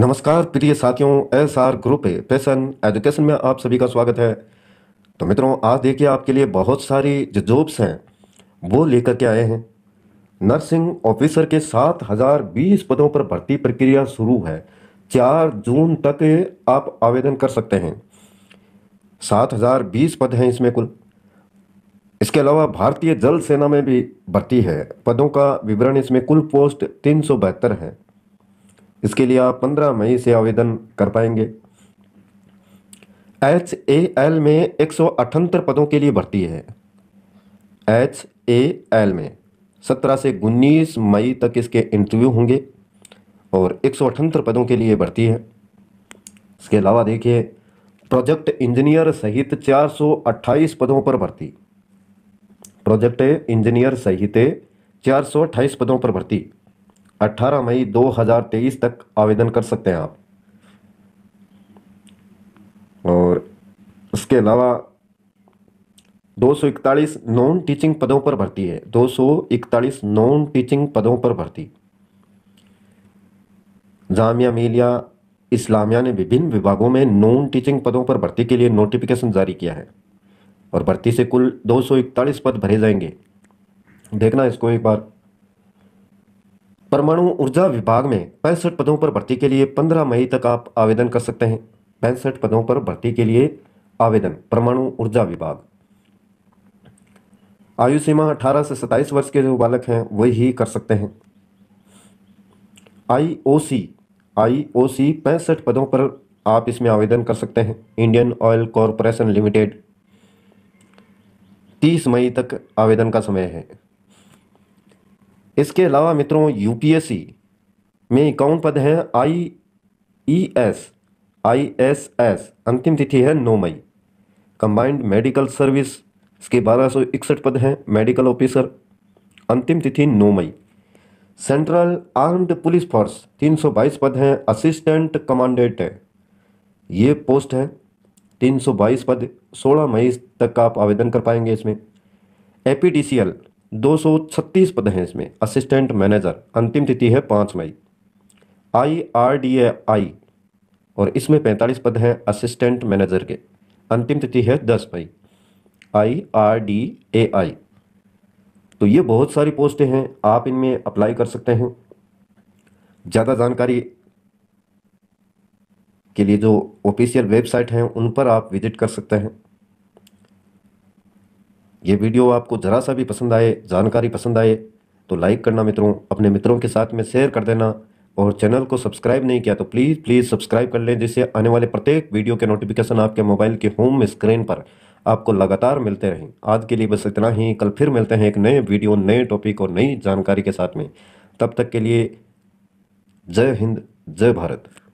नमस्कार प्रिय साथियों S R group passion education में आप सभी का स्वागत है तो मित्रों आज देखिए आपके लिए बहुत सारी जो जॉब्स हैं वो लेकर के आए हैं नर्सिंग ऑफिसर के सात हजार बीस पदों पर भर्ती प्रक्रिया शुरू है चार जून तक आप आवेदन कर सकते हैं सात हजार बीस पद हैं इसमें कुल इसके अलावा भारतीय जल सेना में भी भर्ती है पदों का विवरण इसमें कुल पोस्ट तीन सौ बहत्तर है इसके लिए आप 15 मई से आवेदन कर पाएंगे एच ए एल में एक पदों के लिए भर्ती है एच ए एल में 17 से 19 मई तक इसके इंटरव्यू होंगे और एक पदों के लिए भर्ती है इसके अलावा देखिए प्रोजेक्ट इंजीनियर सहित 428 पदों पर भर्ती प्रोजेक्ट इंजीनियर सहित 428 पदों पर भर्ती 18 मई 2023 तक आवेदन कर सकते हैं आप और उसके अलावा 241 नॉन टीचिंग पदों पर भर्ती है दो नॉन टीचिंग पदों पर भर्ती जामिया मिलिया इस्लामिया ने विभिन्न विभागों में नॉन टीचिंग पदों पर भर्ती के लिए नोटिफिकेशन जारी किया है और भर्ती से कुल दो पद भरे जाएंगे देखना इसको एक बार परमाणु ऊर्जा विभाग में पैंसठ पदों पर भर्ती के लिए 15 मई तक आप आवेदन कर सकते हैं पैंसठ पदों पर भर्ती के लिए आवेदन परमाणु ऊर्जा विभाग आयु सीमा 18 से 27 वर्ष के जो बालक हैं वही ही कर सकते हैं आईओसी आईओसी पैंसठ पदों पर आप इसमें आवेदन कर सकते हैं इंडियन ऑयल कॉरपोरेशन लिमिटेड 30 मई तक आवेदन का समय है इसके अलावा मित्रों यूपीएससी में कौन पद हैं I E S I S S अंतिम तिथि है नौ मई कंबाइंड मेडिकल सर्विस इसके बारह सौ इकसठ पद हैं मेडिकल ऑफिसर अंतिम तिथि नौ मई सेंट्रल आर्म्ड पुलिस फोर्स तीन सौ बाईस पद हैं असिस्टेंट कमांडेंट है ये पोस्ट है तीन सौ बाईस पद सोलह मई तक आप आवेदन कर पाएंगे इसमें ए पी सी एल छत्तीस पद हैं इसमें असिस्टेंट मैनेजर अंतिम तिथि है पाँच मई आई आर डी ए आई और इसमें 45 पद हैं असिस्टेंट मैनेजर के अंतिम तिथि है 10 मई आई आर डी ए आई तो ये बहुत सारी पोस्टें हैं आप इनमें अप्लाई कर सकते हैं ज़्यादा जानकारी के लिए जो ऑफिशियल वेबसाइट हैं उन पर आप विजिट कर सकते हैं ये वीडियो आपको ज़रा सा भी पसंद आए जानकारी पसंद आए तो लाइक करना मित्रों अपने मित्रों के साथ में शेयर कर देना और चैनल को सब्सक्राइब नहीं किया तो प्लीज़ प्लीज़ सब्सक्राइब कर लें जिससे आने वाले प्रत्येक वीडियो के नोटिफिकेशन आपके मोबाइल के होम स्क्रीन पर आपको लगातार मिलते रहें आज के लिए बस इतना ही कल फिर मिलते हैं एक नए वीडियो नए टॉपिक और नई जानकारी के साथ में तब तक के लिए जय हिंद जय भारत